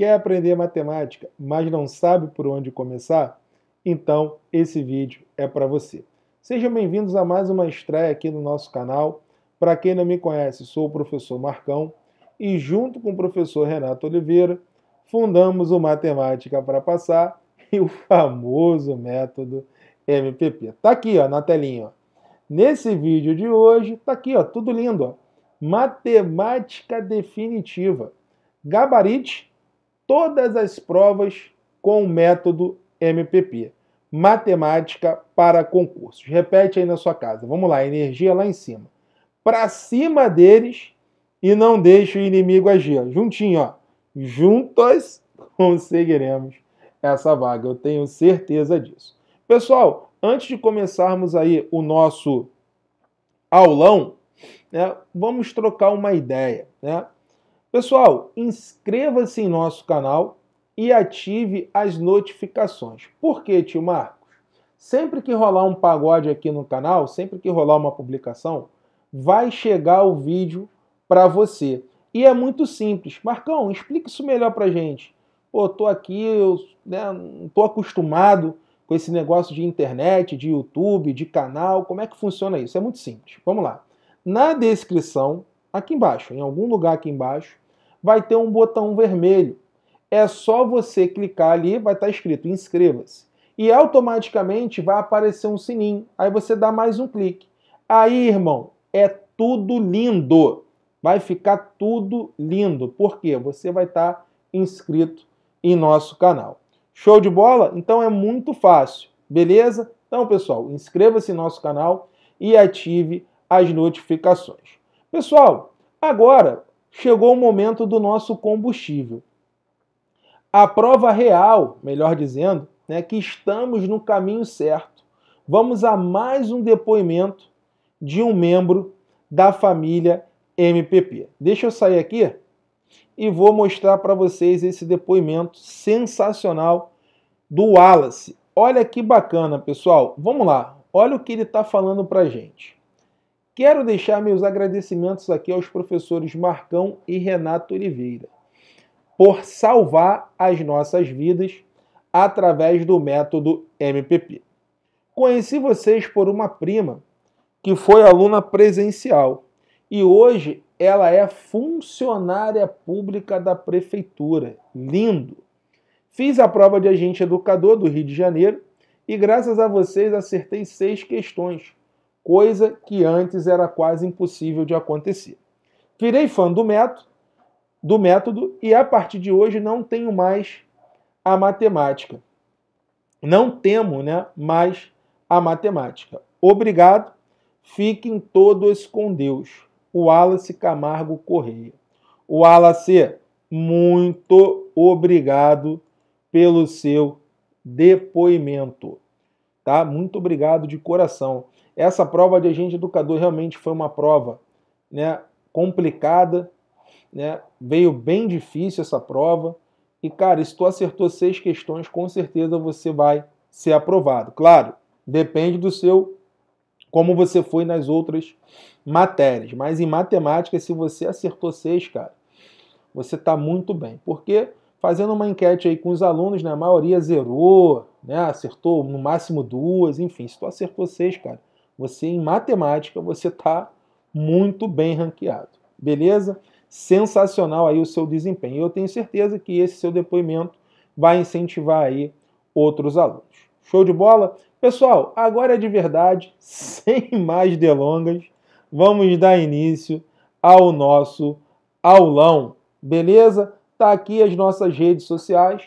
Quer aprender matemática, mas não sabe por onde começar? Então, esse vídeo é para você. Sejam bem-vindos a mais uma estreia aqui no nosso canal. Para quem não me conhece, sou o professor Marcão e, junto com o professor Renato Oliveira, fundamos o Matemática para Passar e o famoso método MPP. Tá aqui ó, na telinha. Ó. Nesse vídeo de hoje, tá aqui, ó, tudo lindo. Ó. Matemática definitiva. Gabarite todas as provas com o método MPP matemática para concursos. Repete aí na sua casa. Vamos lá, energia lá em cima. Para cima deles e não deixe o inimigo agir. Juntinho, ó. Juntos conseguiremos essa vaga. Eu tenho certeza disso. Pessoal, antes de começarmos aí o nosso aulão, né, vamos trocar uma ideia, né? Pessoal, inscreva-se em nosso canal e ative as notificações. Por quê, tio Marcos? Sempre que rolar um pagode aqui no canal, sempre que rolar uma publicação, vai chegar o vídeo para você. E é muito simples. Marcão, explica isso melhor para gente. Pô, tô aqui, eu né, não tô acostumado com esse negócio de internet, de YouTube, de canal. Como é que funciona isso? É muito simples. Vamos lá. Na descrição, aqui embaixo, em algum lugar aqui embaixo, vai ter um botão vermelho. É só você clicar ali, vai estar tá escrito inscreva-se. E automaticamente vai aparecer um sininho. Aí você dá mais um clique. Aí, irmão, é tudo lindo. Vai ficar tudo lindo, porque você vai estar tá inscrito em nosso canal. Show de bola? Então é muito fácil, beleza? Então, pessoal, inscreva-se em nosso canal e ative as notificações. Pessoal, agora chegou o momento do nosso combustível. A prova real, melhor dizendo, né, que estamos no caminho certo. Vamos a mais um depoimento de um membro da família MPP. Deixa eu sair aqui e vou mostrar para vocês esse depoimento sensacional do Wallace. Olha que bacana, pessoal. Vamos lá. Olha o que ele está falando para gente. Quero deixar meus agradecimentos aqui aos professores Marcão e Renato Oliveira por salvar as nossas vidas através do método MPP. Conheci vocês por uma prima que foi aluna presencial e hoje ela é funcionária pública da prefeitura. Lindo! Fiz a prova de agente educador do Rio de Janeiro e, graças a vocês, acertei seis questões coisa que antes era quase impossível de acontecer. Virei fã do método, do método e a partir de hoje não tenho mais a matemática. Não temo, né, mais a matemática. Obrigado. Fiquem todos com Deus. O Wallace Camargo Correia. O Wallace, muito obrigado pelo seu depoimento. Tá? Muito obrigado de coração. Essa prova de agente educador realmente foi uma prova né, complicada, né? veio bem difícil essa prova. E, cara, se tu acertou seis questões, com certeza você vai ser aprovado. Claro, depende do seu como você foi nas outras matérias. Mas em matemática, se você acertou seis, cara, você está muito bem. Porque fazendo uma enquete aí com os alunos, né, a maioria zerou, né, acertou no máximo duas, enfim, se tu acertou seis, cara, você em matemática, você está muito bem ranqueado. Beleza? Sensacional aí o seu desempenho. Eu tenho certeza que esse seu depoimento vai incentivar aí outros alunos. Show de bola? Pessoal, agora é de verdade, sem mais delongas, vamos dar início ao nosso aulão. Beleza? Tá aqui as nossas redes sociais.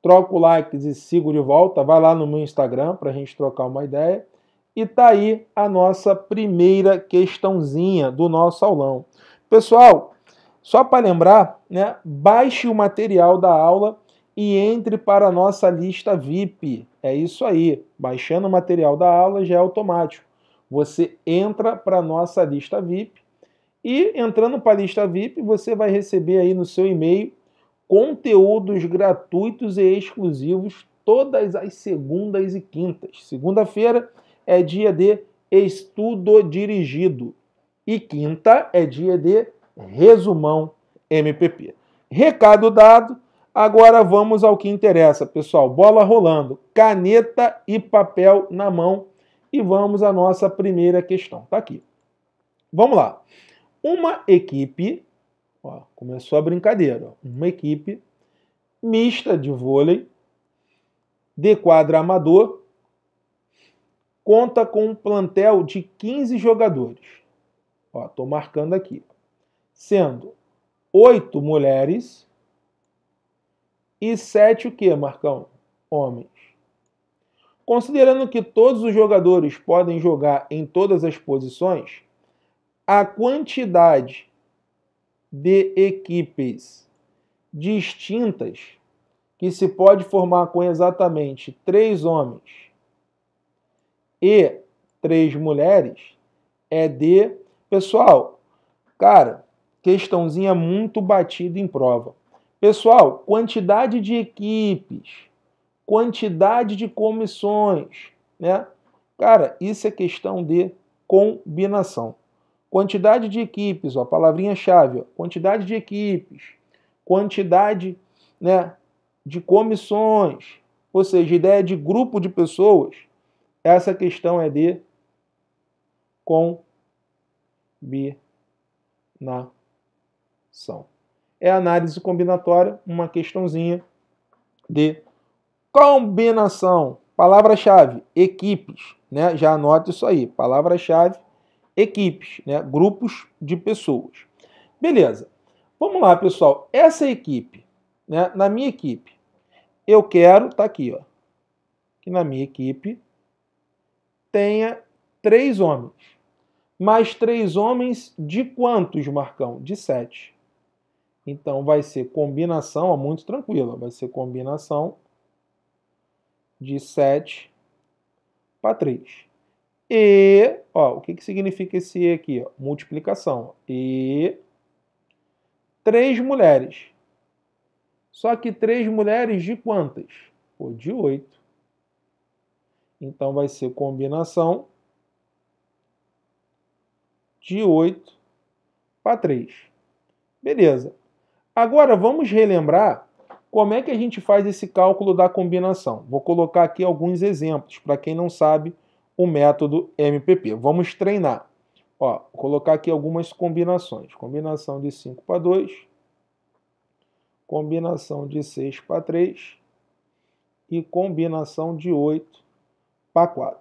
Troca o like, e sigo de volta. Vai lá no meu Instagram para a gente trocar uma ideia. E tá aí a nossa primeira questãozinha do nosso aulão. Pessoal, só para lembrar, né, baixe o material da aula e entre para a nossa lista VIP. É isso aí. Baixando o material da aula já é automático. Você entra para a nossa lista VIP e entrando para a lista VIP, você vai receber aí no seu e-mail conteúdos gratuitos e exclusivos todas as segundas e quintas. Segunda-feira é dia de estudo dirigido. E quinta é dia de resumão MPP. Recado dado, agora vamos ao que interessa, pessoal. Bola rolando, caneta e papel na mão e vamos à nossa primeira questão. Está aqui. Vamos lá. Uma equipe, ó, começou a brincadeira, uma equipe mista de vôlei de quadra amador conta com um plantel de 15 jogadores. Estou marcando aqui. Sendo oito mulheres e sete o quê? Marcão? Homens. Considerando que todos os jogadores podem jogar em todas as posições, a quantidade de equipes distintas que se pode formar com exatamente três homens e três mulheres é de. Pessoal, cara, questãozinha muito batida em prova. Pessoal, quantidade de equipes, quantidade de comissões, né? Cara, isso é questão de combinação. Quantidade de equipes, a palavrinha-chave, ó, quantidade de equipes, quantidade, né, de comissões, ou seja, ideia de grupo de pessoas essa questão é de combinação. É análise combinatória, uma questãozinha de combinação. Palavra-chave: equipes. Né? Já anota isso aí. Palavra-chave: equipes, né? grupos de pessoas. Beleza. Vamos lá, pessoal. Essa equipe, né? na minha equipe, eu quero, tá aqui, ó. Que na minha equipe tenha três homens. Mais três homens de quantos, Marcão? De sete. Então vai ser combinação, ó, muito tranquila, vai ser combinação de sete para três. E, ó, o que, que significa esse E aqui? Ó? Multiplicação. E três mulheres. Só que três mulheres de quantas? Pô, de oito. Então vai ser combinação de 8 para 3. Beleza. Agora vamos relembrar como é que a gente faz esse cálculo da combinação. Vou colocar aqui alguns exemplos para quem não sabe o método MPP. Vamos treinar. Ó, vou colocar aqui algumas combinações. Combinação de 5 para 2, combinação de 6 para 3 e combinação de 8 para 4.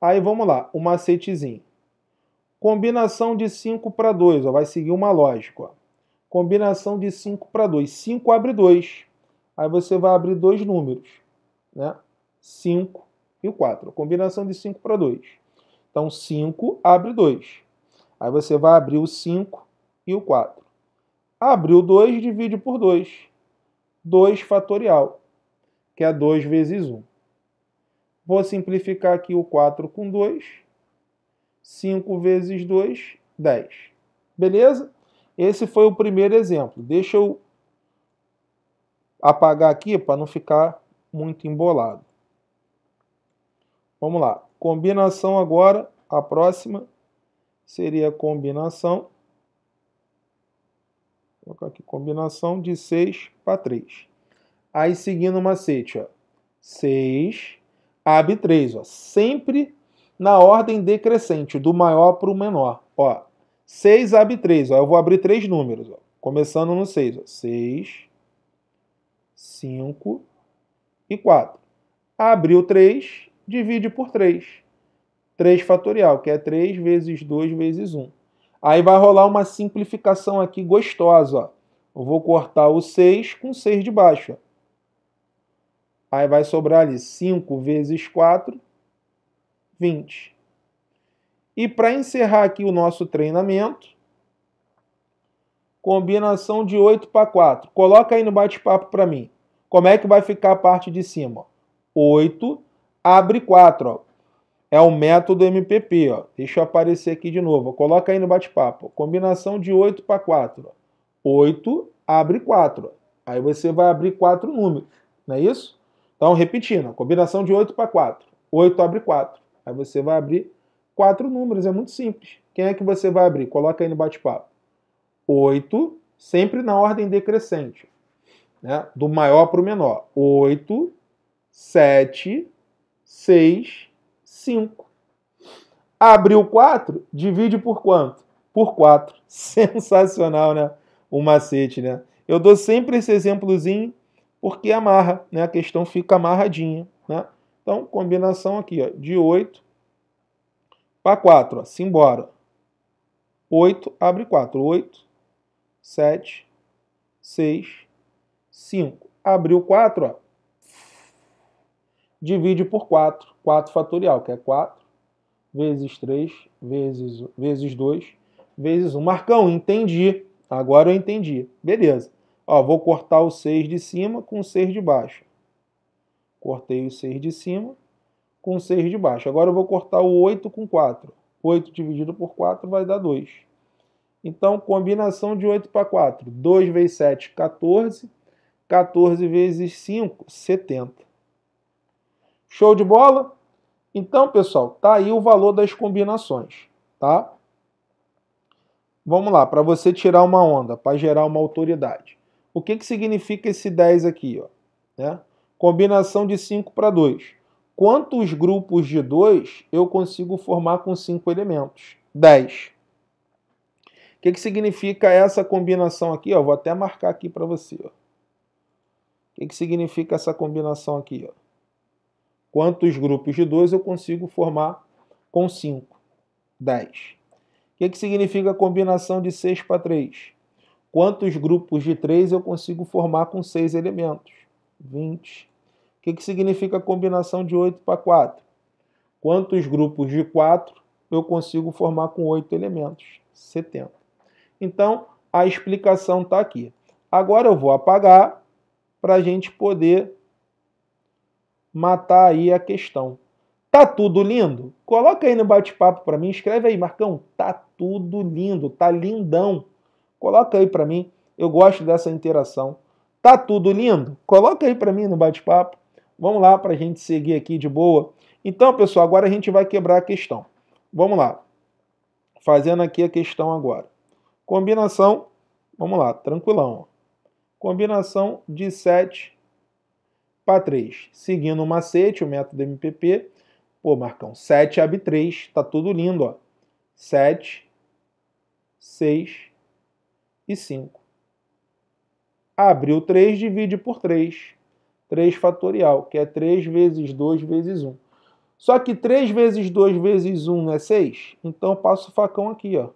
Aí vamos lá, o macetezinho. Combinação de 5 para 2, vai seguir uma lógica. Ó. Combinação de 5 para 2. 5 abre 2. Aí você vai abrir dois números, né? 5 e 4. Combinação de 5 para 2. Então 5 abre 2. Aí você vai abrir o 5 e o 4. Abriu 2, divide por 2. 2 fatorial, que é 2 vezes 1. Vou simplificar aqui o 4 com 2. 5 vezes 2, 10. Beleza? Esse foi o primeiro exemplo. Deixa eu apagar aqui para não ficar muito embolado. Vamos lá. Combinação agora, a próxima seria a combinação Vou colocar aqui combinação de 6 para 3. Aí seguindo o macete, ó. 6 Ab 3, ó, sempre na ordem decrescente, do maior para o menor. Ó, 6 ab 3, ó, eu vou abrir três números, ó, começando no 6. Ó, 6, 5 e 4. Abriu 3, divide por 3. 3 fatorial, que é 3 vezes 2 vezes 1. Aí vai rolar uma simplificação aqui gostosa. Ó. Eu vou cortar o 6 com 6 de baixo. Ó. Aí vai sobrar ali 5 vezes 4, 20. E para encerrar aqui o nosso treinamento, combinação de 8 para 4. Coloca aí no bate-papo para mim. Como é que vai ficar a parte de cima? 8, abre 4. Ó. É o método MPP. Ó. Deixa eu aparecer aqui de novo. Coloca aí no bate-papo. Combinação de 8 para 4. Ó. 8, abre 4. Aí você vai abrir 4 números. Não é isso? Então, repetindo, a combinação de 8 para 4. 8 abre 4. Aí você vai abrir quatro números, é muito simples. Quem é que você vai abrir? Coloca aí no bate-papo. 8, sempre na ordem decrescente, né? do maior para o menor. 8, 7, 6, 5. Abriu 4, divide por quanto? Por 4. Sensacional, né? O macete, né? Eu dou sempre esse exemplozinho porque amarra, né? a questão fica amarradinha. Né? Então, combinação aqui ó, de 8 para 4, simbora. 8 abre 4, 8, 7, 6, 5. Abriu 4, ó, divide por 4, 4 fatorial, que é 4 vezes 3 vezes, vezes 2 vezes 1. Marcão, entendi. Agora eu entendi. Beleza. Ó, vou cortar o 6 de cima com o 6 de baixo. Cortei o 6 de cima com 6 de baixo. Agora eu vou cortar o 8 com 4. 8 dividido por 4 vai dar 2. Então, combinação de 8 para 4. 2 vezes 7, 14. 14 vezes 5, 70. Show de bola? Então, pessoal, tá aí o valor das combinações, tá? Vamos lá, para você tirar uma onda, para gerar uma autoridade. O que, que significa esse 10 aqui? Ó, né? Combinação de 5 para 2. Quantos grupos de 2 eu consigo formar com 5 elementos? 10. O que, que significa essa combinação aqui? Ó, vou até marcar aqui para você. O que, que significa essa combinação aqui? Ó? Quantos grupos de 2 eu consigo formar com 5? 10. O que, que significa a combinação de 6 para 3? Quantos grupos de 3 eu consigo formar com 6 elementos? 20. O que, que significa a combinação de 8 para 4? Quantos grupos de 4 eu consigo formar com 8 elementos? 70. Então, a explicação está aqui. Agora eu vou apagar para a gente poder matar aí a questão. Tá tudo lindo? Coloca aí no bate-papo para mim, escreve aí, Marcão. Tá tudo lindo, tá lindão. Coloca aí para mim, eu gosto dessa interação. Tá tudo lindo? Coloca aí para mim no bate-papo. Vamos lá para a gente seguir aqui de boa. Então, pessoal, agora a gente vai quebrar a questão. Vamos lá. Fazendo aqui a questão agora. Combinação, vamos lá, tranquilão. Combinação de 7 para 3. Seguindo o macete, o método MPP. Pô, Marcão, 7 abre 3, tá tudo lindo, ó. 7, 6, e 5. Abriu 3, divide por 3. 3 fatorial, que é 3 vezes 2 vezes 1. Só que 3 vezes 2 vezes 1 é 6, então eu passo o facão aqui, ó.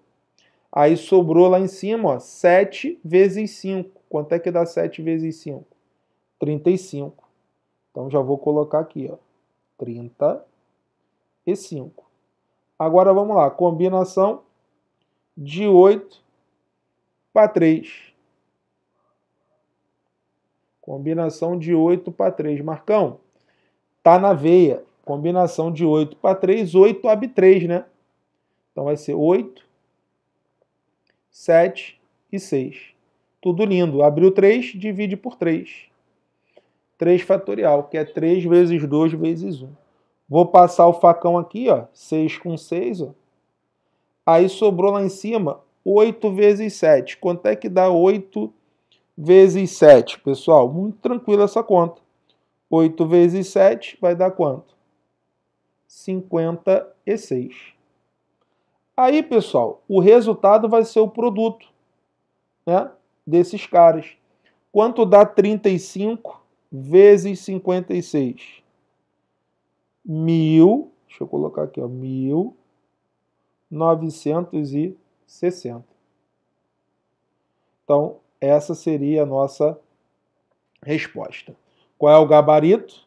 Aí sobrou lá em cima, ó, 7 vezes 5. Quanto é que dá 7 vezes 5? 35. Então já vou colocar aqui, ó, 35. Agora vamos lá, combinação de 8 para 3. Combinação de 8 para 3. Marcão, tá na veia. Combinação de 8 para 3, 8 abre 3, né? Então vai ser 8, 7 e 6. Tudo lindo. Abriu 3, divide por 3. 3 fatorial, que é 3 vezes 2 vezes 1. Vou passar o facão aqui, ó, 6 com 6, ó. Aí sobrou lá em cima 8 vezes 7. Quanto é que dá 8 vezes 7, pessoal? Muito tranquila essa conta. 8 vezes 7 vai dar quanto? 56. Aí, pessoal, o resultado vai ser o produto né, desses caras. Quanto dá 35 vezes 56? 1.000. deixa eu colocar aqui, ó, mil e 60. Então, essa seria a nossa resposta. Qual é o gabarito?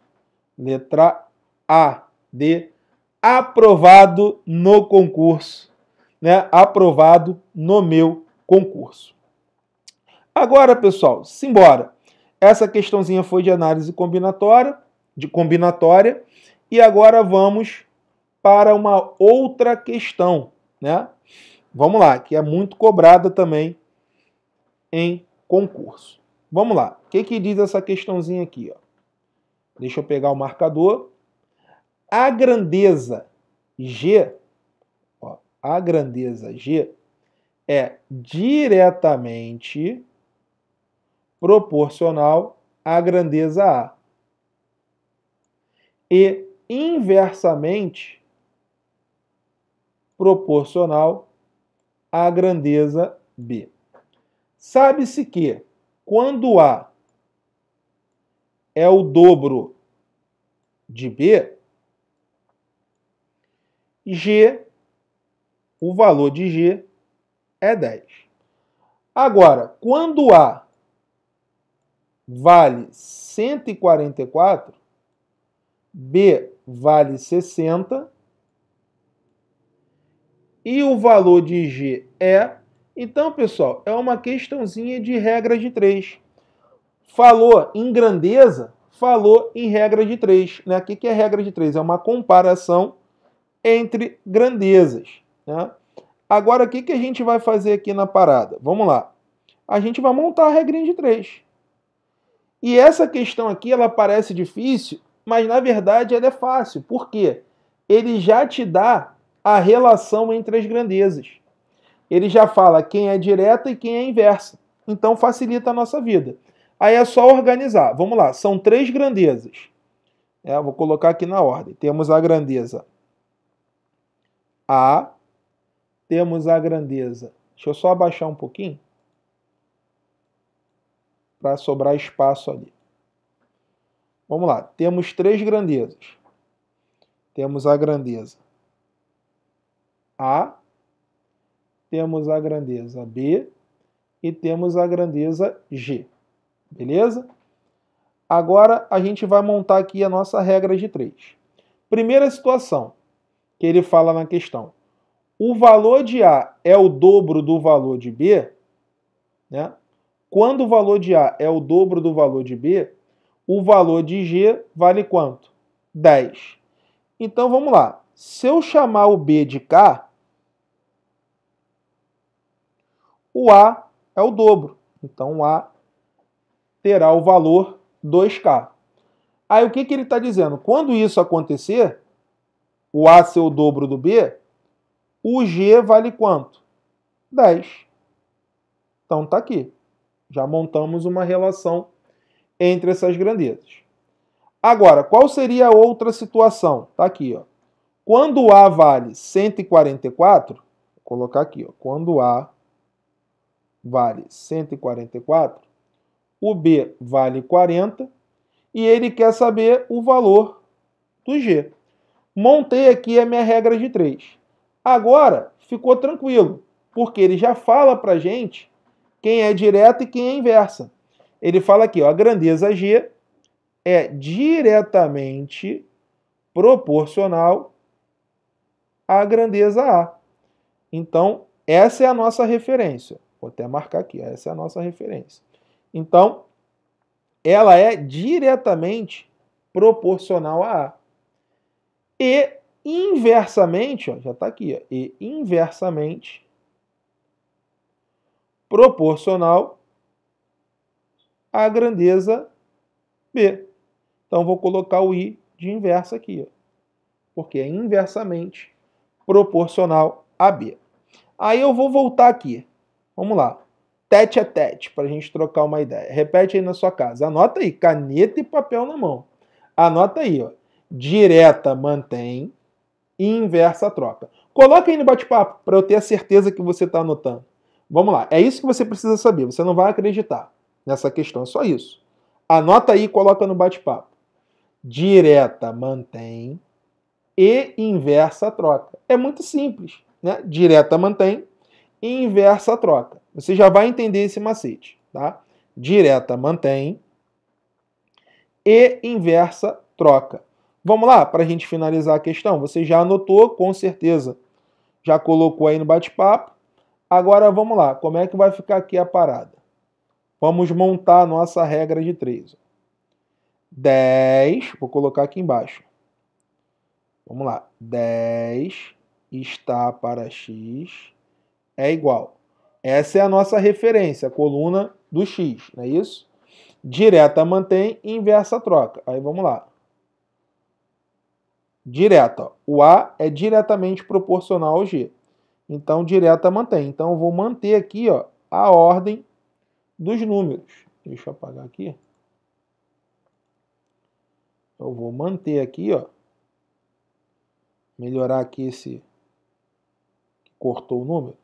Letra A de aprovado no concurso, né? Aprovado no meu concurso. Agora, pessoal, simbora. Essa questãozinha foi de análise combinatória, de combinatória, e agora vamos para uma outra questão, né? Vamos lá, que é muito cobrada também em concurso. Vamos lá, o que, que diz essa questãozinha aqui? Ó? Deixa eu pegar o marcador. A grandeza G, ó, a grandeza G é diretamente proporcional à grandeza A e inversamente proporcional a grandeza B. Sabe-se que quando A é o dobro de B, G, o valor de G é 10. Agora, quando A vale 144, B vale 60 e o valor de G é. Então, pessoal, é uma questãozinha de regra de 3. Falou em grandeza, falou em regra de 3. Né? O que é regra de 3? É uma comparação entre grandezas. Né? Agora, o que, a gente vai fazer aqui na parada? Vamos lá. A gente vai montar a regrinha de 3. E essa questão aqui, ela parece difícil, mas na verdade ela é fácil. Por quê? Ele já te dá a relação entre as grandezas. Ele já fala quem é direta e quem é inversa. Então facilita a nossa vida. Aí é só organizar. Vamos lá, são três grandezas. É, vou colocar aqui na ordem. Temos a grandeza A, temos a grandeza. Deixa eu só abaixar um pouquinho para sobrar espaço ali. Vamos lá, temos três grandezas. Temos a grandeza a, temos a grandeza B e temos a grandeza G. Beleza? Agora a gente vai montar aqui a nossa regra de 3. Primeira situação que ele fala na questão. O valor de A é o dobro do valor de B, né? Quando o valor de A é o dobro do valor de B, o valor de G vale quanto? 10. Então vamos lá. Se eu chamar o B de K, o A é o dobro. Então A terá o valor 2K. Aí o que, que ele está dizendo? Quando isso acontecer, o A ser o dobro do B, o G vale quanto? 10. Então está aqui. Já montamos uma relação entre essas grandezas. Agora, qual seria a outra situação? Está aqui. Ó. Quando A vale 144, vou colocar aqui, ó, quando A vale 144, o B vale 40 e ele quer saber o valor do G. Montei aqui a minha regra de 3. Agora ficou tranquilo, porque ele já fala para gente quem é direta e quem é inversa. Ele fala aqui, ó, a grandeza G é diretamente proporcional à grandeza A. Então, essa é a nossa referência. Vou até marcar aqui, essa é a nossa referência. Então, ela é diretamente proporcional a A. E inversamente, ó, já está aqui, ó, e inversamente proporcional à grandeza B. Então, vou colocar o I de inversa aqui, ó, porque é inversamente proporcional a B. Aí eu vou voltar aqui Vamos lá. Tete a tete, para a gente trocar uma ideia. Repete aí na sua casa. Anota aí, caneta e papel na mão. Anota aí, ó. Direta mantém e inversa troca. Coloca aí no bate-papo para eu ter a certeza que você está anotando. Vamos lá, é isso que você precisa saber. Você não vai acreditar nessa questão, é só isso. Anota aí e coloca no bate-papo. Direta mantém e inversa troca. É muito simples, né? Direta mantém e inversa troca. Você já vai entender esse macete, tá? Direta mantém e inversa troca. Vamos lá, para a gente finalizar a questão. Você já anotou, com certeza. Já colocou aí no bate-papo. Agora vamos lá, como é que vai ficar aqui a parada? Vamos montar a nossa regra de 3. 10, vou colocar aqui embaixo. Vamos lá, 10 está para x é igual. Essa é a nossa referência, a coluna do x, não é isso? Direta mantém, inversa troca. Aí vamos lá. Direta. O A é diretamente proporcional ao G. Então, direta mantém. Então, eu vou manter aqui ó, a ordem dos números. Deixa eu apagar aqui. Eu vou manter aqui, ó. Melhorar aqui esse cortou o número.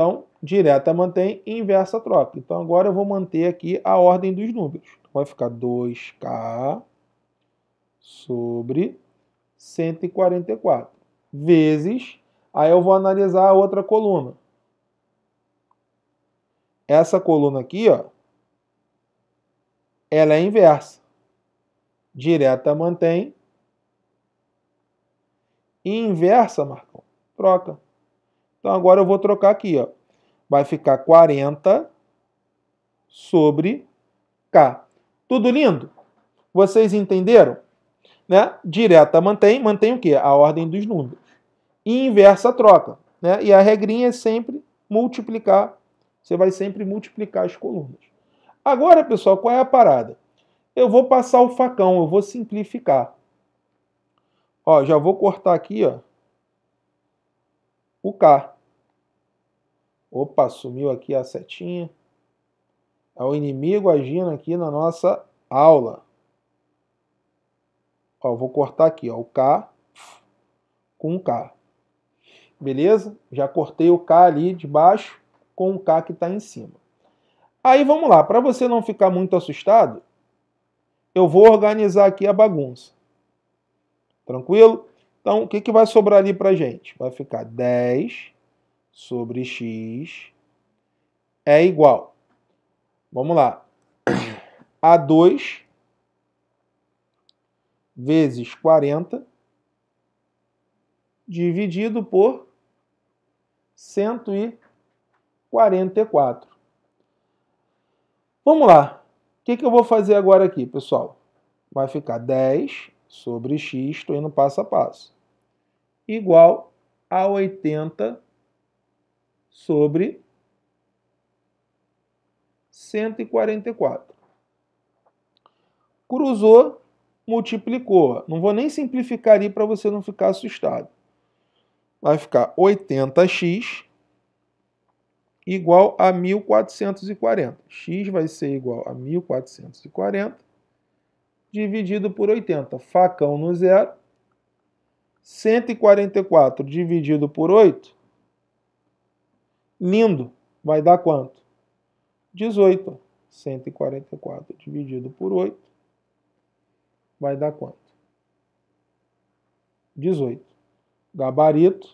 Então, direta mantém inversa troca. Então, agora eu vou manter aqui a ordem dos números. Então, vai ficar 2K sobre 144 vezes. Aí eu vou analisar a outra coluna. Essa coluna aqui, ó, ela é inversa. Direta mantém. E inversa, Marcão, troca. Então agora eu vou trocar aqui, ó. Vai ficar 40 sobre K. Tudo lindo? Vocês entenderam? Né? Direta mantém, mantém o quê? A ordem dos números. E inversa troca. Né? E a regrinha é sempre multiplicar. Você vai sempre multiplicar as colunas. Agora, pessoal, qual é a parada? Eu vou passar o facão, eu vou simplificar. Ó, já vou cortar aqui, ó o K. Opa, sumiu aqui a setinha. É o inimigo agindo aqui na nossa aula. Ó, vou cortar aqui, ó, o K com o K. Beleza? Já cortei o K ali de baixo com o K que está em cima. Aí vamos lá, para você não ficar muito assustado, eu vou organizar aqui a bagunça. Tranquilo? Então, o que, que vai sobrar ali para a gente? Vai ficar 10 sobre x é igual. Vamos lá. A2 vezes 40 dividido por 144. Vamos lá. O que, que eu vou fazer agora aqui, pessoal? Vai ficar 10 sobre x, estou indo passo a passo igual a 80 sobre 144. Cruzou, multiplicou. Não vou nem simplificar ali para você não ficar assustado. Vai ficar 80x igual a 1440. x vai ser igual a 1440 dividido por 80. Facão no zero 144 dividido por 8, lindo, vai dar quanto? 18. 144 dividido por 8 vai dar quanto? 18. Gabarito,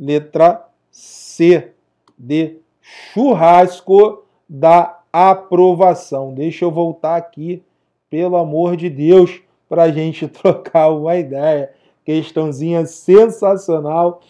letra C de churrasco da aprovação. Deixa eu voltar aqui, pelo amor de Deus, para a gente trocar uma ideia. Questãozinha sensacional.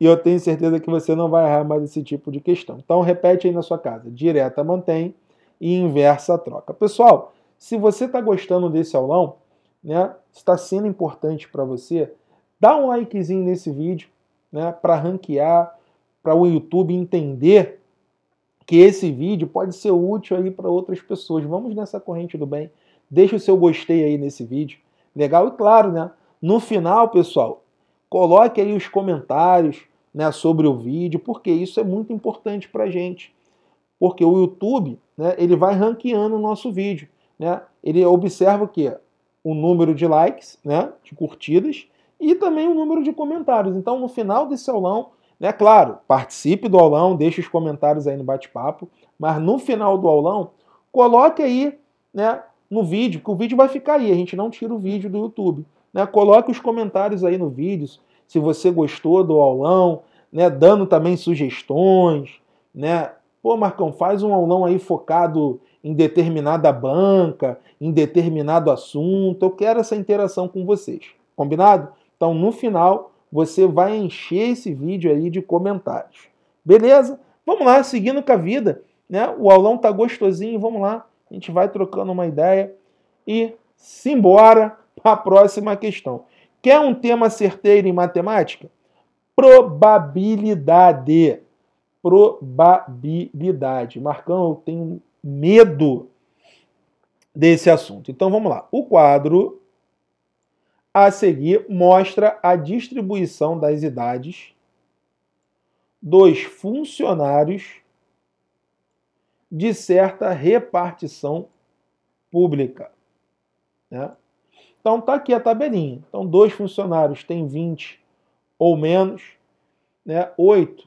E eu tenho certeza que você não vai errar mais esse tipo de questão. Então repete aí na sua casa. Direta mantém e inversa troca. Pessoal, se você está gostando desse aulão, né, está sendo importante para você, dá um likezinho nesse vídeo né, para ranquear, para o YouTube entender que esse vídeo pode ser útil aí para outras pessoas. Vamos nessa corrente do bem. Deixa o seu gostei aí nesse vídeo. Legal? E claro, né? No final, pessoal, coloque aí os comentários né, sobre o vídeo, porque isso é muito importante para a gente. Porque o YouTube né, ele vai ranqueando o nosso vídeo. Né? Ele observa o quê? O número de likes, né, de curtidas, e também o número de comentários. Então, no final desse aulão, né, claro, participe do aulão, deixe os comentários aí no bate-papo, mas no final do aulão, coloque aí né, no vídeo, que o vídeo vai ficar aí, a gente não tira o vídeo do YouTube. Né? Coloque os comentários aí no vídeo se você gostou do aulão, né? dando também sugestões. Né? Pô, Marcão, faz um aulão aí focado em determinada banca, em determinado assunto. Eu quero essa interação com vocês. Combinado? Então, no final, você vai encher esse vídeo aí de comentários. Beleza? Vamos lá, seguindo com a vida. Né? O aulão tá gostosinho, vamos lá. A gente vai trocando uma ideia e simbora! A próxima questão. Quer um tema certeiro em matemática? Probabilidade. Probabilidade. Marcão, eu tenho medo desse assunto. Então vamos lá. O quadro a seguir mostra a distribuição das idades dos funcionários de certa repartição pública. Né? Então está aqui a tabelinha. Então dois funcionários têm 20 ou menos, né? 8,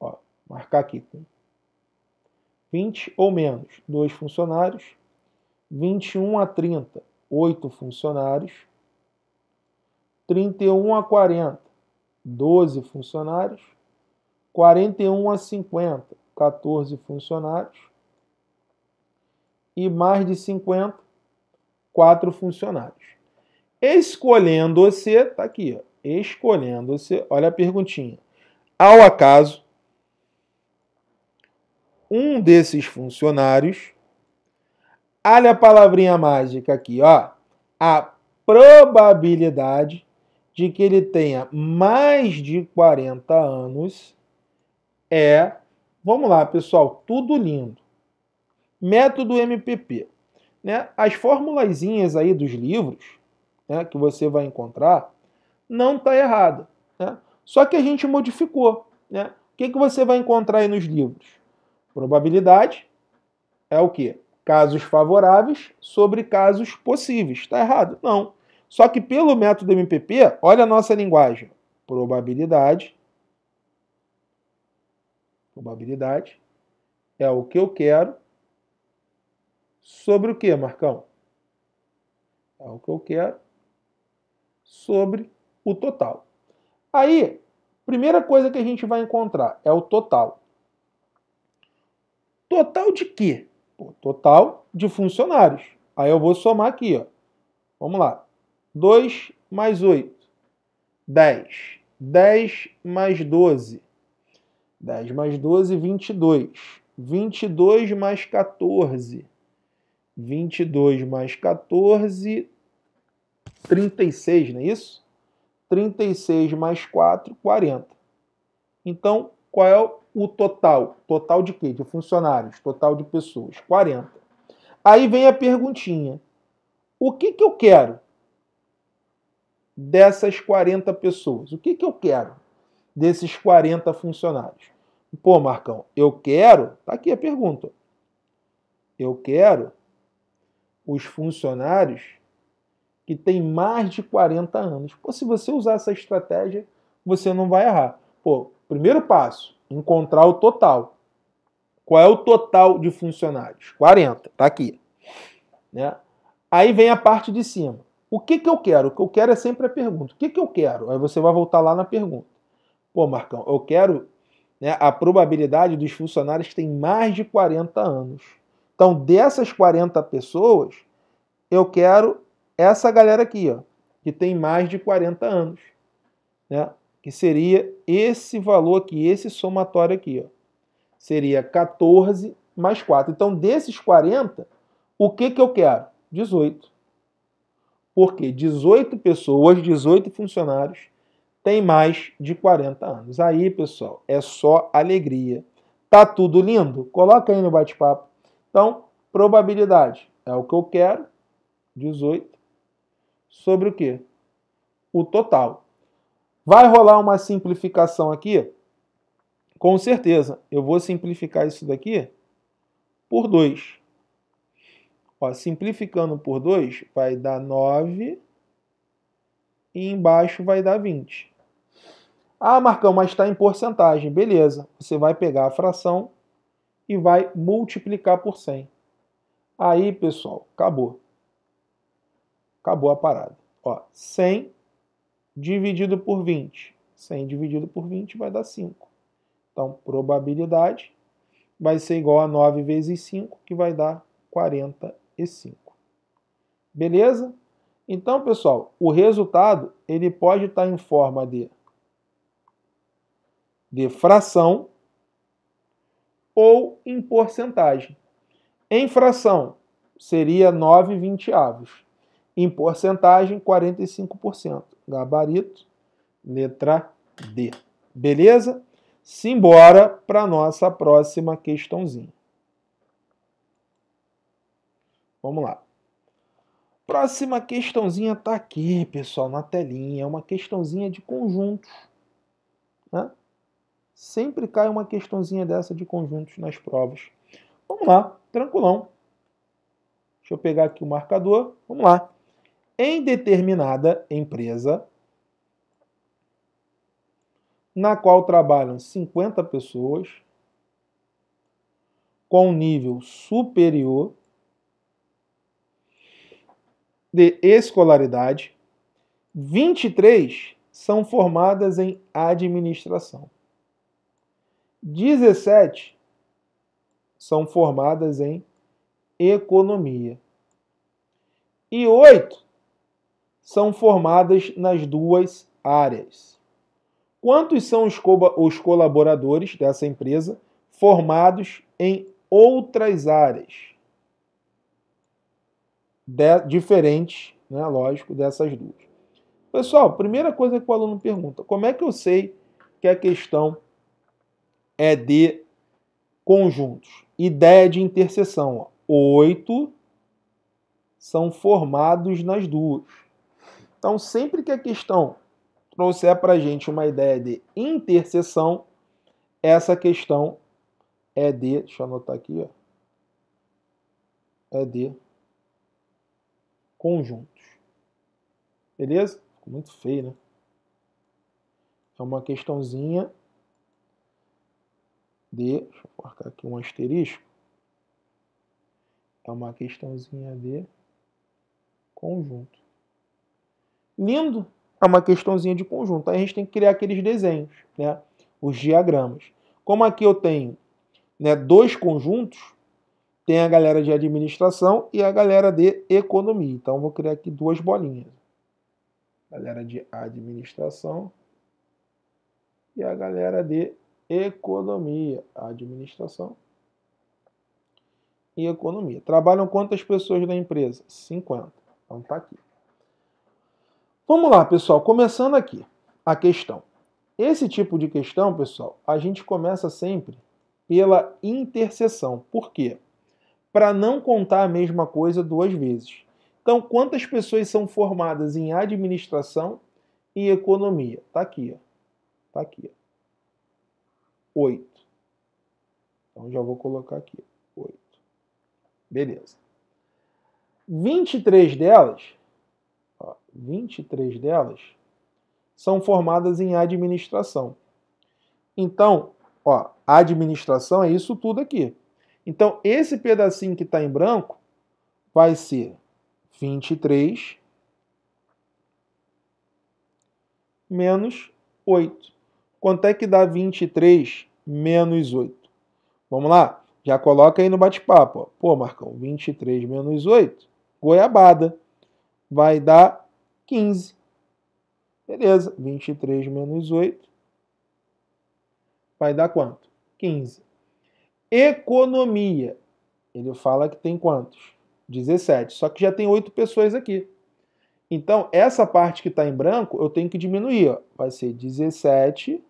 ó, marcar aqui, 20 ou menos, dois funcionários, 21 a 30, 8 funcionários, 31 a 40, 12 funcionários, 41 a 50, 14 funcionários, e mais de 50, quatro funcionários. Escolhendo-se, tá aqui, ó, escolhendo-se, olha a perguntinha. Ao acaso, um desses funcionários, olha a palavrinha mágica aqui, ó, a probabilidade de que ele tenha mais de 40 anos é, vamos lá, pessoal, tudo lindo. Método MPP. Né? As formulazinhas aí dos livros né, que você vai encontrar não está errada. Né? Só que a gente modificou. Né? O que, que você vai encontrar aí nos livros? Probabilidade é o quê? Casos favoráveis sobre casos possíveis. Está errado? Não. Só que pelo método MPP, olha a nossa linguagem. Probabilidade. Probabilidade é o que eu quero Sobre o que, Marcão? É o que eu quero. Sobre o total. Aí, primeira coisa que a gente vai encontrar é o total. Total de quê? total de funcionários. Aí eu vou somar aqui, ó. Vamos lá. 2 mais 8, 10. 10 mais 12, 10 mais 12, 22. 22 mais 14, 22 mais 14, 36, não é isso? 36 mais 4, 40. Então, qual é o total? Total de quê? De funcionários, total de pessoas, 40. Aí vem a perguntinha: o que, que eu quero dessas 40 pessoas? O que, que eu quero desses 40 funcionários? Pô, Marcão, eu quero. Tá aqui a pergunta. Eu quero os funcionários que têm mais de 40 anos. Pô, se você usar essa estratégia, você não vai errar. Pô, primeiro passo, encontrar o total. Qual é o total de funcionários? 40, tá aqui. Né? Aí vem a parte de cima. O que, que eu quero? O que eu quero é sempre a pergunta. O que, que eu quero? Aí você vai voltar lá na pergunta. Pô, Marcão, eu quero né, a probabilidade dos funcionários que têm mais de 40 anos. Então, dessas 40 pessoas, eu quero essa galera aqui, ó, que tem mais de 40 anos, né? Que seria esse valor aqui, esse somatório aqui, ó. Seria 14 mais 4. Então, desses 40, o que que eu quero? 18. Por quê? 18 pessoas, 18 funcionários têm mais de 40 anos. Aí, pessoal, é só alegria. Tá tudo lindo? Coloca aí no bate-papo. Então, probabilidade é o que eu quero, 18, sobre o quê? O total. Vai rolar uma simplificação aqui? Com certeza. Eu vou simplificar isso daqui por 2. Ó, simplificando por 2, vai dar 9 e embaixo vai dar 20. Ah, Marcão, mas está em porcentagem. Beleza, você vai pegar a fração e vai multiplicar por 100. Aí, pessoal, acabou. Acabou a parada. Ó, 100 dividido por 20. 100 dividido por 20 vai dar 5. Então, probabilidade vai ser igual a 9 vezes 5, que vai dar 45. Beleza? Então, pessoal, o resultado ele pode estar em forma de, de fração, ou em porcentagem. Em fração, seria 9 vinteavos. Em porcentagem, 45%. Gabarito, letra D. Beleza? Simbora para a nossa próxima questãozinha. Vamos lá. Próxima questãozinha está aqui, pessoal, na telinha. É uma questãozinha de conjuntos. Sempre cai uma questãozinha dessa de conjuntos nas provas. Vamos lá, tranquilão. Deixa eu pegar aqui o marcador. Vamos lá. Em determinada empresa, na qual trabalham 50 pessoas, com nível superior de escolaridade, 23 são formadas em administração. 17 são formadas em economia. E oito são formadas nas duas áreas. Quantos são os, co os colaboradores dessa empresa formados em outras áreas? De diferentes, né, lógico, dessas duas. Pessoal, primeira coisa que o aluno pergunta: como é que eu sei que a questão é de conjuntos. Ideia de interseção. Oito são formados nas duas. Então, sempre que a questão trouxer para a gente uma ideia de interseção, essa questão é de. Deixa eu anotar aqui, ó é de conjuntos. Beleza? Ficou muito feio, né? É uma questãozinha de, deixa eu marcar aqui um asterisco, é uma questãozinha de conjunto. Lindo é uma questãozinha de conjunto. Aí a gente tem que criar aqueles desenhos, né? os diagramas. Como aqui eu tenho né, dois conjuntos, tem a galera de administração e a galera de economia. Então vou criar aqui duas bolinhas. Galera de administração e a galera de economia, administração e economia. Trabalham quantas pessoas na empresa? 50. Então tá aqui. Vamos lá, pessoal, começando aqui a questão. Esse tipo de questão, pessoal, a gente começa sempre pela interseção. Por quê? Para não contar a mesma coisa duas vezes. Então, quantas pessoas são formadas em administração e economia? Tá aqui, ó. Tá aqui, ó. 8. Então já vou colocar aqui 8. Beleza. 23 delas, ó, 23 delas são formadas em administração. Então, ó, administração é isso tudo aqui. Então, esse pedacinho que está em branco vai ser 23 menos 8. Quanto é que dá 23 menos 8? Vamos lá? Já coloca aí no bate-papo. Pô, Marcão, 23 menos 8, goiabada, vai dar 15. Beleza, 23 menos 8 vai dar quanto? 15. Economia. Ele fala que tem quantos? 17. Só que já tem 8 pessoas aqui. Então, essa parte que está em branco, eu tenho que diminuir. Ó. Vai ser 17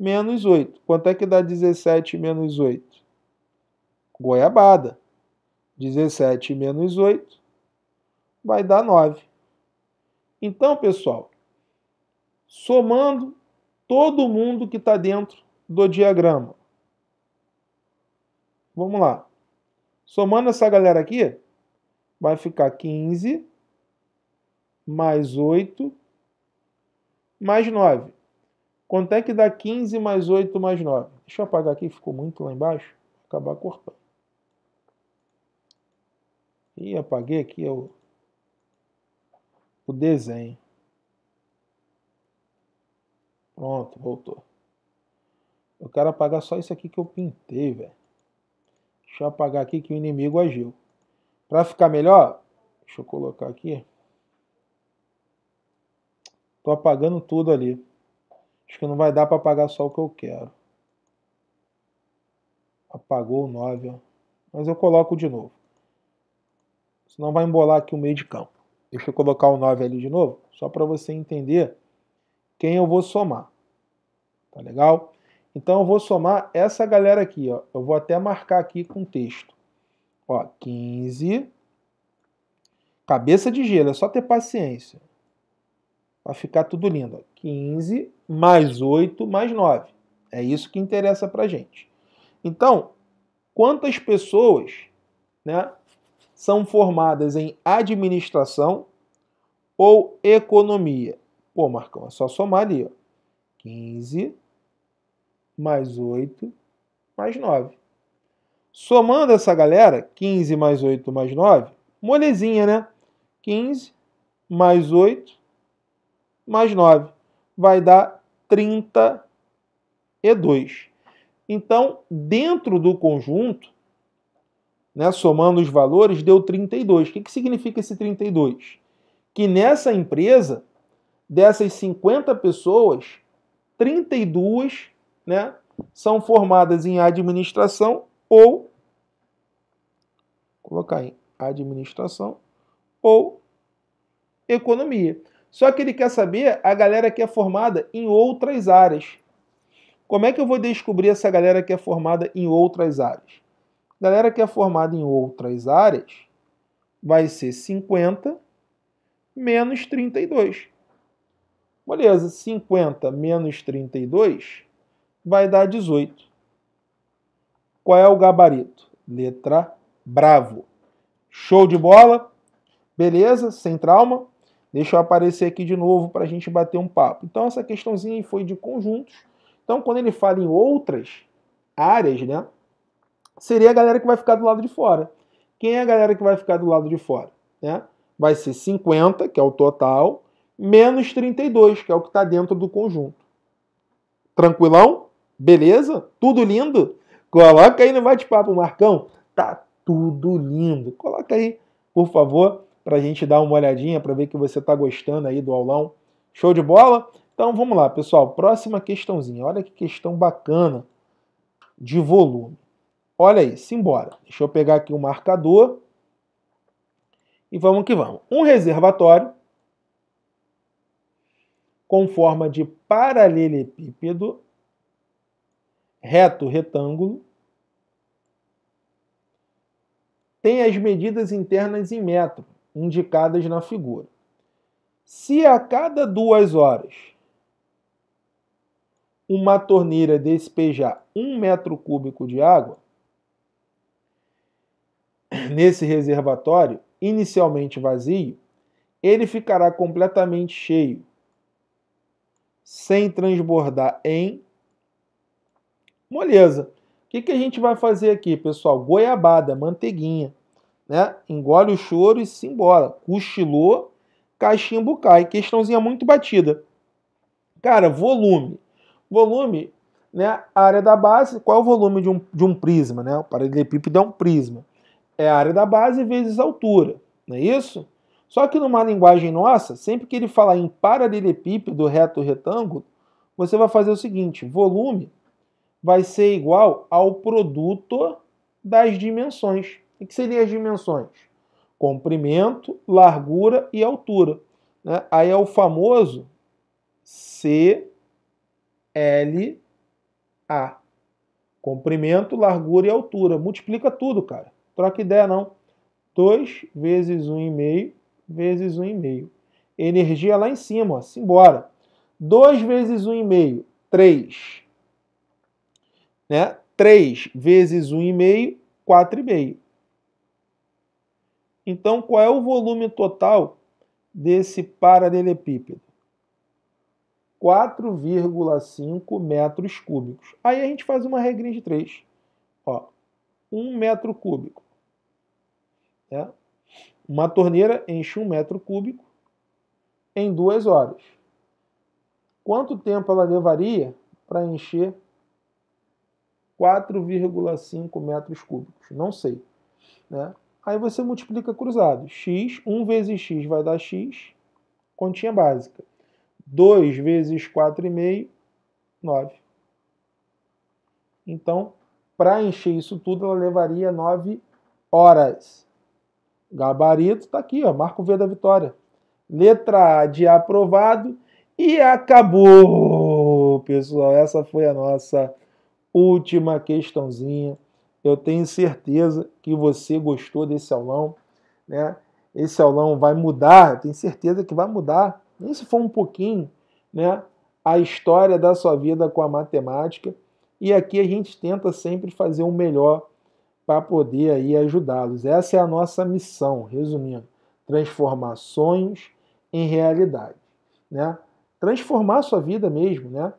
menos 8. Quanto é que dá 17 menos 8? Goiabada. 17 menos 8 vai dar 9. Então, pessoal, somando todo mundo que está dentro do diagrama. Vamos lá. Somando essa galera aqui, vai ficar 15 mais 8 mais 9. Quanto é que dá 15 mais 8 mais 9? Deixa eu apagar aqui, ficou muito lá embaixo. Vou acabar cortando. E apaguei aqui é o, o desenho. Pronto, voltou. Eu quero apagar só isso aqui que eu pintei, velho. Deixa eu apagar aqui que o inimigo agiu. Para ficar melhor, deixa eu colocar aqui. Tô apagando tudo ali. Acho que não vai dar para pagar só o que eu quero. Apagou o 9, ó. Mas eu coloco de novo. Senão vai embolar aqui o meio de campo. Deixa eu colocar o 9 ali de novo, só para você entender quem eu vou somar. Tá legal? Então eu vou somar essa galera aqui, ó. Eu vou até marcar aqui com texto. Ó, 15. Cabeça de gelo, é só ter paciência. Vai ficar tudo lindo. 15 mais 8 mais 9. É isso que interessa para gente. Então, quantas pessoas né, são formadas em administração ou economia? Pô, Marcão, é só somar ali. Ó. 15 mais 8 mais 9. Somando essa galera, 15 mais 8 mais 9, molezinha, né? 15 mais 8 mais 9. Vai dar 32. Então, dentro do conjunto, né, somando os valores, deu 32. O que, que significa esse 32? Que nessa empresa, dessas 50 pessoas, 32 né, são formadas em administração ou colocar em administração ou economia. Só que ele quer saber a galera que é formada em outras áreas. Como é que eu vou descobrir essa galera que é formada em outras áreas? Galera que é formada em outras áreas vai ser 50 menos 32. Beleza, 50 menos 32 vai dar 18. Qual é o gabarito? Letra bravo. Show de bola? Beleza? Sem trauma? Deixa eu aparecer aqui de novo para a gente bater um papo. Então, essa questãozinha foi de conjuntos. Então, quando ele fala em outras áreas, né? Seria a galera que vai ficar do lado de fora. Quem é a galera que vai ficar do lado de fora? Né? Vai ser 50, que é o total, menos 32, que é o que está dentro do conjunto. Tranquilão? Beleza? Tudo lindo? Coloca aí no bate-papo, Marcão. Tá tudo lindo. Coloca aí, por favor, para a gente dar uma olhadinha, para ver que você está gostando aí do aulão. Show de bola? Então vamos lá, pessoal. Próxima questãozinha. Olha que questão bacana de volume. Olha aí, simbora. Deixa eu pegar aqui o marcador. E vamos que vamos. Um reservatório com forma de paralelepípedo, reto retângulo, tem as medidas internas em metro indicadas na figura. Se a cada duas horas uma torneira despejar um metro cúbico de água, nesse reservatório, inicialmente vazio, ele ficará completamente cheio, sem transbordar em. Moleza. O que, que a gente vai fazer aqui, pessoal? Goiabada, manteiguinha né? Engole o choro e se embora. Cochilou, cachimbo cai. Questãozinha muito batida. Cara, volume. Volume, né? A área da base, qual é o volume de um, de um prisma, né? O paralelepípedo é um prisma. É a área da base vezes a altura, não é isso? Só que numa linguagem nossa, sempre que ele falar em paralelepípedo, reto, retângulo, você vai fazer o seguinte: volume vai ser igual ao produto das dimensões. O que seriam as dimensões? Comprimento, largura e altura. Né? Aí é o famoso CLA. Comprimento, largura e altura. Multiplica tudo, cara. Troca ideia, não. 2 vezes 1,5 vezes 1,5. Energia lá em cima, ó. Simbora. 2 vezes 1,5, 3. Né? 3 vezes 1,5, 4,5. Então, qual é o volume total desse paralelepípedo? 4,5 metros cúbicos. Aí a gente faz uma regrinha de 3. Um metro cúbico. Né? Uma torneira enche 1 metro cúbico em duas horas. Quanto tempo ela levaria para encher 4,5 metros cúbicos? Não sei. Né? Aí você multiplica cruzado. x, 1 vezes x vai dar x, continha básica. 2 vezes 4,5, 9. Então, para encher isso tudo, ela levaria 9 horas. Gabarito está aqui, ó, marco V da vitória. Letra A de aprovado e acabou, pessoal. Essa foi a nossa última questãozinha eu tenho certeza que você gostou desse aulão, né? Esse aulão vai mudar, tenho certeza que vai mudar, nem se for um pouquinho, né? A história da sua vida com a matemática. E aqui a gente tenta sempre fazer o melhor para poder aí ajudá-los. Essa é a nossa missão, resumindo, transformar sonhos em realidade, né? Transformar a sua vida mesmo, né?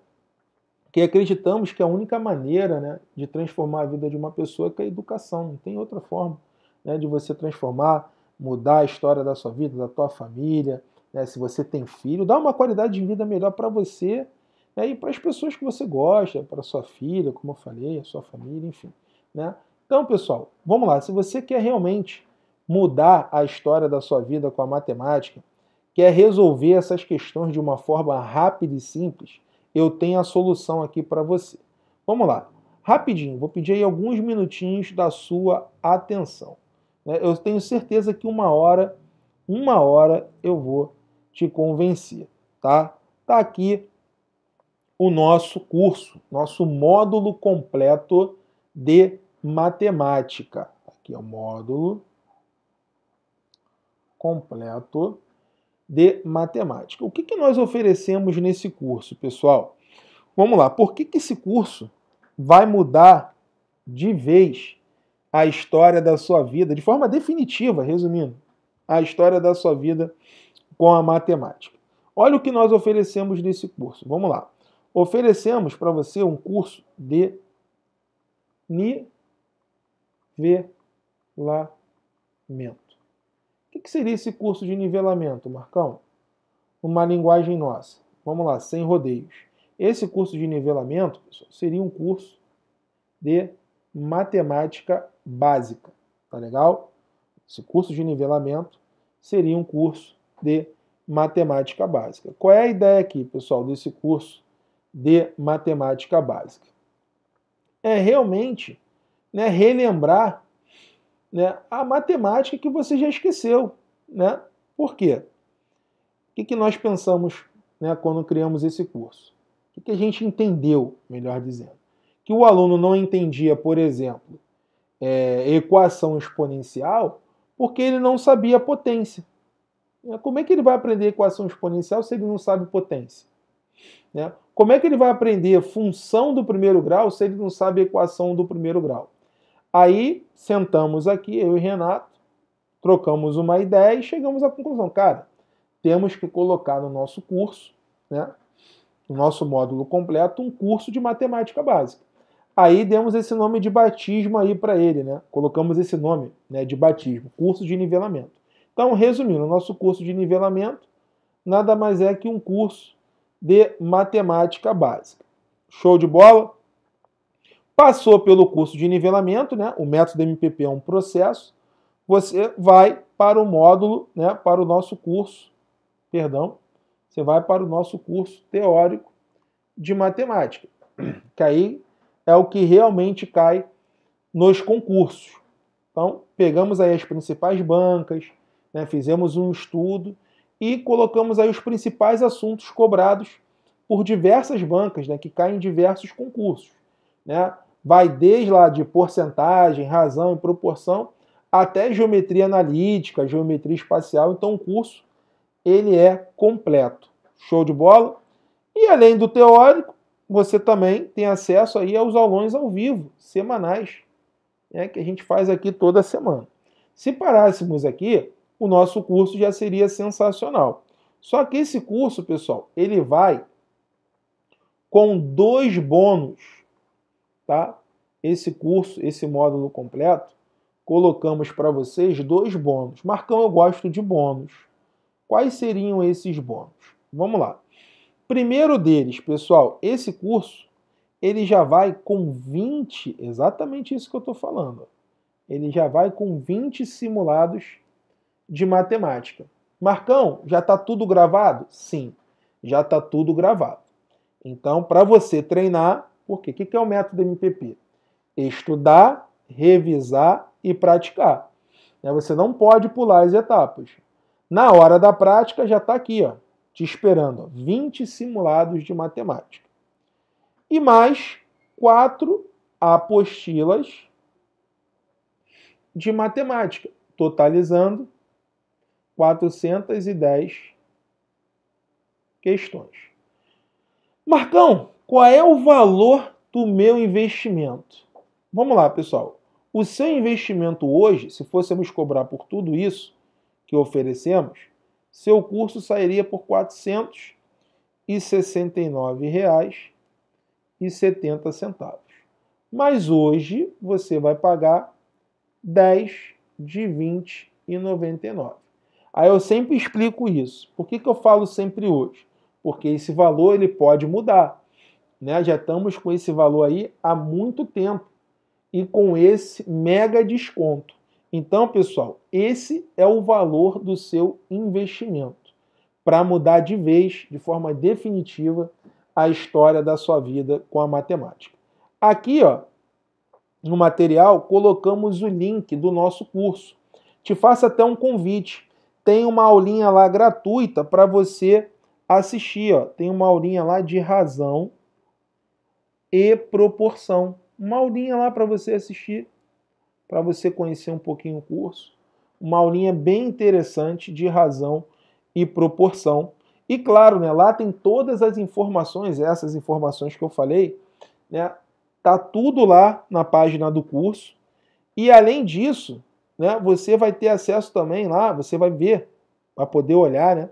que acreditamos que a única maneira né, de transformar a vida de uma pessoa é com a educação, não tem outra forma né, de você transformar, mudar a história da sua vida, da tua família, né, se você tem filho, dar uma qualidade de vida melhor para você né, e para as pessoas que você gosta, para sua filha, como eu falei, a sua família, enfim. Né? Então, pessoal, vamos lá. Se você quer realmente mudar a história da sua vida com a matemática, quer resolver essas questões de uma forma rápida e simples, eu tenho a solução aqui para você. Vamos lá, rapidinho, vou pedir aí alguns minutinhos da sua atenção. Né? Eu tenho certeza que uma hora, uma hora eu vou te convencer, tá? Tá aqui o nosso curso, nosso módulo completo de matemática. Aqui é o módulo completo de matemática. O que, que nós oferecemos nesse curso, pessoal? Vamos lá, por que, que esse curso vai mudar de vez a história da sua vida, de forma definitiva, resumindo, a história da sua vida com a matemática? Olha o que nós oferecemos nesse curso. Vamos lá. Oferecemos para você um curso de nivelamento. O que seria esse curso de nivelamento, Marcão? Uma linguagem nossa. Vamos lá, sem rodeios. Esse curso de nivelamento pessoal, seria um curso de matemática básica, tá legal? Esse curso de nivelamento seria um curso de matemática básica. Qual é a ideia aqui, pessoal, desse curso de matemática básica? É realmente né, relembrar né, a matemática que você já esqueceu. Né? Por quê? O que, que nós pensamos né, quando criamos esse curso? O que, que a gente entendeu, melhor dizendo? Que o aluno não entendia, por exemplo, é, equação exponencial porque ele não sabia potência. Né, como é que ele vai aprender equação exponencial se ele não sabe potência? Né, como é que ele vai aprender função do primeiro grau se ele não sabe equação do primeiro grau? Aí sentamos aqui, eu e Renato, trocamos uma ideia e chegamos à conclusão, cara, temos que colocar no nosso curso, né, no nosso módulo completo, um curso de matemática básica. Aí demos esse nome de batismo aí para ele, né? Colocamos esse nome, né, de batismo, curso de nivelamento. Então, resumindo, o nosso curso de nivelamento nada mais é que um curso de matemática básica. Show de bola? Passou pelo curso de nivelamento, né? o método MPP é um processo, você vai para o módulo, né? para o nosso curso, perdão, você vai para o nosso curso teórico de matemática, que aí é o que realmente cai nos concursos. Então, pegamos aí as principais bancas, né? fizemos um estudo e colocamos aí os principais assuntos cobrados por diversas bancas, né? que caem em diversos concursos. Né? vai desde lá de porcentagem, razão e proporção, até geometria analítica, geometria espacial. Então, o curso ele é completo. Show de bola? E além do teórico, você também tem acesso aí aos aulões ao vivo, semanais, né, que a gente faz aqui toda semana. Se parássemos aqui, o nosso curso já seria sensacional. Só que esse curso, pessoal, ele vai com dois bônus tá? Esse curso, esse módulo completo, colocamos para vocês dois bônus. Marcão, eu gosto de bônus. Quais seriam esses bônus? Vamos lá. Primeiro deles, pessoal, esse curso ele já vai com 20, exatamente isso que eu estou falando. Ele já vai com 20 simulados de matemática. Marcão, já está tudo gravado? Sim, já está tudo gravado. Então, para você treinar, por quê? O que é o método MPP? Estudar, revisar e praticar. Né? Você não pode pular as etapas. Na hora da prática, já está aqui, ó, te esperando, ó, 20 simulados de matemática. E mais quatro apostilas de matemática, totalizando 410 questões. Marcão, qual é o valor do meu investimento? Vamos lá, pessoal. O seu investimento hoje, se fôssemos cobrar por tudo isso que oferecemos, seu curso sairia por R$ 469,70. Mas hoje você vai pagar 10 de R$ 20,99. Aí eu sempre explico isso. Por que, que eu falo sempre hoje? Porque esse valor ele pode mudar. Né? Já estamos com esse valor aí há muito tempo e com esse mega desconto. Então, pessoal, esse é o valor do seu investimento para mudar de vez, de forma definitiva, a história da sua vida com a matemática. Aqui, ó, no material, colocamos o link do nosso curso. Te faço até um convite. Tem uma aulinha lá gratuita para você assistir. Ó. Tem uma aulinha lá de razão e proporção. Uma aulinha lá para você assistir, para você conhecer um pouquinho o curso. Uma aulinha bem interessante de razão e proporção. E claro, né, lá tem todas as informações, essas informações que eu falei, né, tá tudo lá na página do curso. E além disso, né, você vai ter acesso também lá, você vai ver, vai poder olhar, né,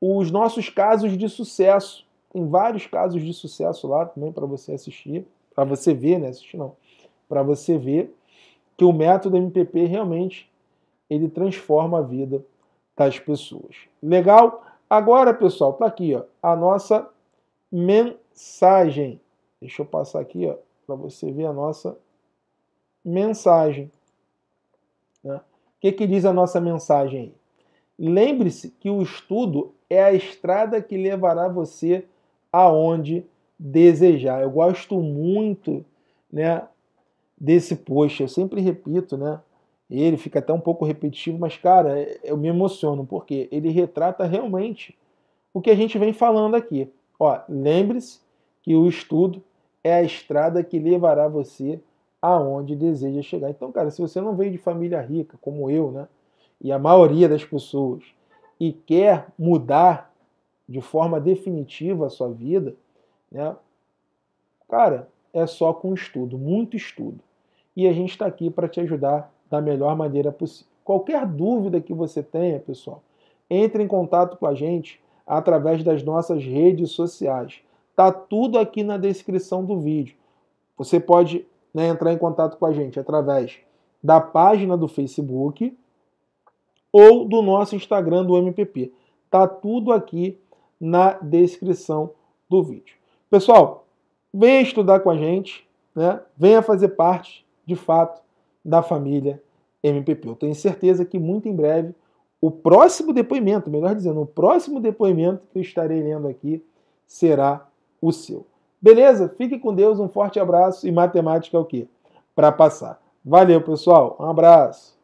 os nossos casos de sucesso tem vários casos de sucesso lá também para você assistir, para você ver, né? Assistir não, para você ver que o método MPP realmente ele transforma a vida das pessoas. Legal? Agora, pessoal, tá aqui ó, a nossa mensagem. Deixa eu passar aqui ó, para você ver a nossa mensagem. Né? O que, que diz a nossa mensagem Lembre-se que o estudo é a estrada que levará você aonde desejar. Eu gosto muito, né, desse post. Eu sempre repito, né? Ele fica até um pouco repetitivo, mas cara, eu me emociono porque ele retrata realmente o que a gente vem falando aqui. Ó, lembre-se que o estudo é a estrada que levará você aonde deseja chegar. Então, cara, se você não veio de família rica como eu, né? E a maioria das pessoas e quer mudar de forma definitiva a sua vida, né? Cara, é só com estudo, muito estudo. E a gente está aqui para te ajudar da melhor maneira possível. Qualquer dúvida que você tenha, pessoal, entre em contato com a gente através das nossas redes sociais. Tá tudo aqui na descrição do vídeo. Você pode né, entrar em contato com a gente através da página do Facebook ou do nosso Instagram do MPP. Tá tudo aqui na descrição do vídeo. Pessoal, venha estudar com a gente, né? venha fazer parte, de fato, da família MPP. Eu tenho certeza que muito em breve, o próximo depoimento, melhor dizendo, o próximo depoimento que eu estarei lendo aqui será o seu. Beleza? Fique com Deus, um forte abraço e matemática é o quê? Para passar. Valeu, pessoal. Um abraço.